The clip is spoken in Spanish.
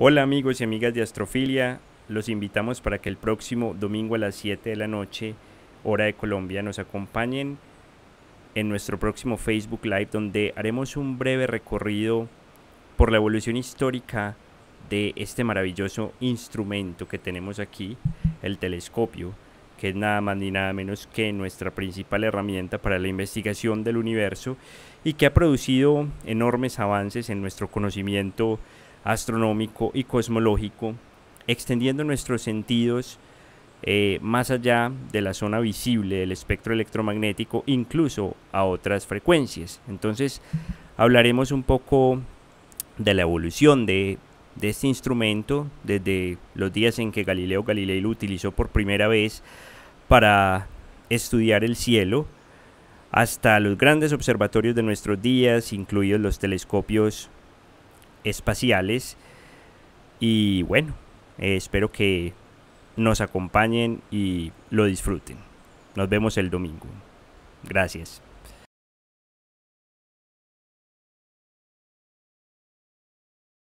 Hola amigos y amigas de Astrofilia, los invitamos para que el próximo domingo a las 7 de la noche, hora de Colombia, nos acompañen en nuestro próximo Facebook Live donde haremos un breve recorrido por la evolución histórica de este maravilloso instrumento que tenemos aquí, el telescopio, que es nada más ni nada menos que nuestra principal herramienta para la investigación del universo y que ha producido enormes avances en nuestro conocimiento astronómico y cosmológico, extendiendo nuestros sentidos eh, más allá de la zona visible del espectro electromagnético, incluso a otras frecuencias. Entonces hablaremos un poco de la evolución de, de este instrumento desde los días en que Galileo Galilei lo utilizó por primera vez para estudiar el cielo hasta los grandes observatorios de nuestros días, incluidos los telescopios espaciales. Y bueno, eh, espero que nos acompañen y lo disfruten. Nos vemos el domingo. Gracias.